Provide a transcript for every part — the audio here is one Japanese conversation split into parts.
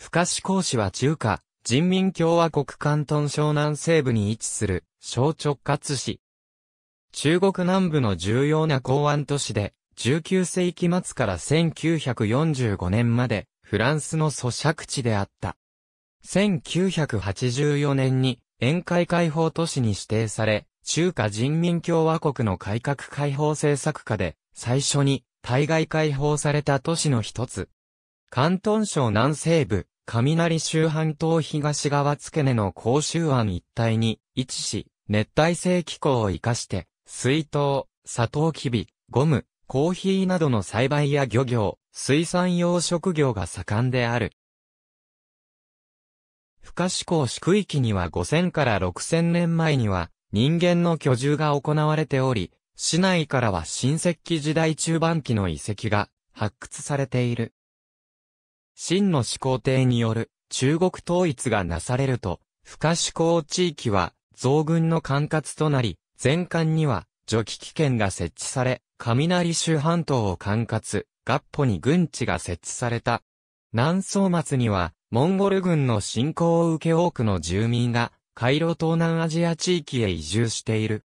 深志公市は中華、人民共和国関東湘南西部に位置する、小直轄市。中国南部の重要な港湾都市で、19世紀末から1945年まで、フランスの租借地であった。1984年に、沿海開放都市に指定され、中華人民共和国の改革開放政策下で、最初に、対外開放された都市の一つ。関東省南西部、雷州半島東側付根の甲州湾一帯に位置し、熱帯性気候を活かして、水筒、サトウキビ、ゴム、コーヒーなどの栽培や漁業、水産養殖業が盛んである。深志港市区域には5000から6000年前には人間の居住が行われており、市内からは新石器時代中盤期の遺跡が発掘されている。秦の始皇帝による中国統一がなされると、不可思考地域は増軍の管轄となり、全館には除機器圏が設置され、雷州半島を管轄、合歩に軍地が設置された。南宋末には、モンゴル軍の侵攻を受け多くの住民が、回路東南アジア地域へ移住している。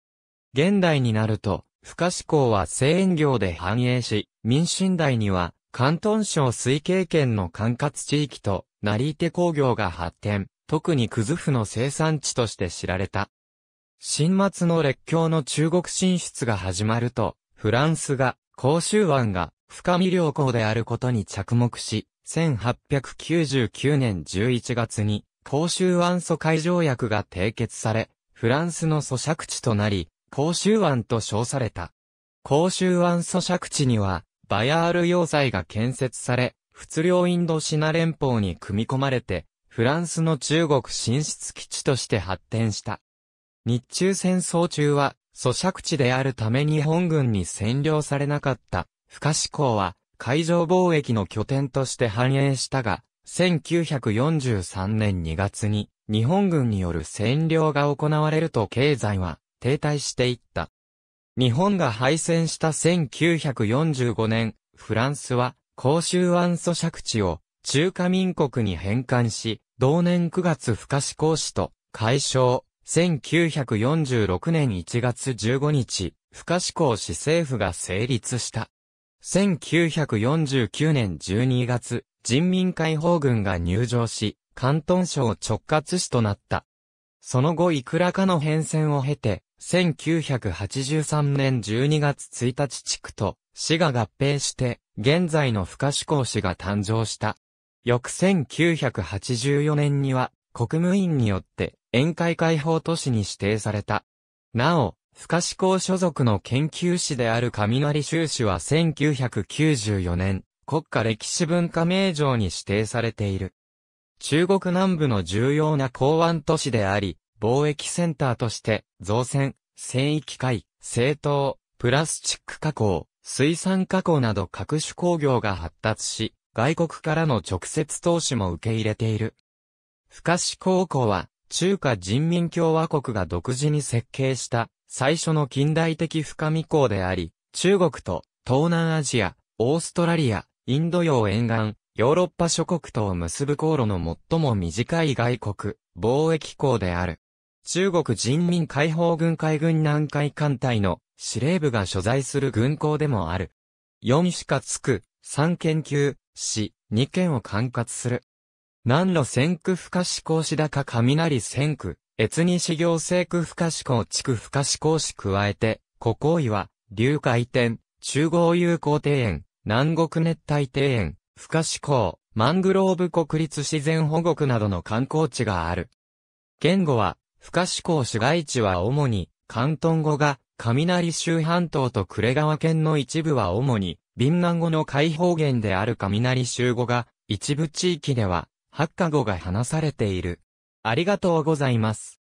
現代になると、不可思考は西塩業で繁栄し、民進代には、関東省水系圏の管轄地域と、成手工業が発展、特にクズフの生産地として知られた。新末の列強の中国進出が始まると、フランスが、甲州湾が、深見良港であることに着目し、1899年11月に、甲州湾疎開条約が締結され、フランスの租借地となり、甲州湾と称された。甲州湾租借地には、バヤール要塞が建設され、仏領インドシナ連邦に組み込まれて、フランスの中国進出基地として発展した。日中戦争中は、咀嚼地であるため日本軍に占領されなかった、不可思考は、海上貿易の拠点として繁栄したが、1943年2月に、日本軍による占領が行われると経済は、停滞していった。日本が敗戦した1945年、フランスは、公衆安祖借地を中華民国に返還し、同年9月不可思公使と、解消、1946年1月15日、不可思公使政府が成立した。1949年12月、人民解放軍が入場し、関東省直轄市となった。その後いくらかの変遷を経て、1983年12月1日地区と市が合併して、現在の深志港市が誕生した。翌1984年には、国務院によって宴会開放都市に指定された。なお、深志港所属の研究士である雷修士は1994年、国家歴史文化名城に指定されている。中国南部の重要な港湾都市であり、貿易センターとして、造船、繊維機械、製糖、プラスチック加工、水産加工など各種工業が発達し、外国からの直接投資も受け入れている。深志高校は、中華人民共和国が独自に設計した最初の近代的深見港であり、中国と東南アジア、オーストラリア、インド洋沿岸、ヨーロッパ諸国とを結ぶ航路の最も短い外国、貿易港である。中国人民解放軍海軍南海艦隊の司令部が所在する軍港でもある。4しかつく、3研究、市、2県を管轄する。南路線区不可思考市高雷線区、越西行政区不可思考地区不可思考市加えて、古行は、流海天、中央友好庭園、南国熱帯庭園、不可思考、マングローブ国立自然保護区などの観光地がある。言語は、深志港市街地は主に、関東語が、雷州半島と呉川県の一部は主に、ビンン語の開放源である雷州語が、一部地域では、ハッカ語が話されている。ありがとうございます。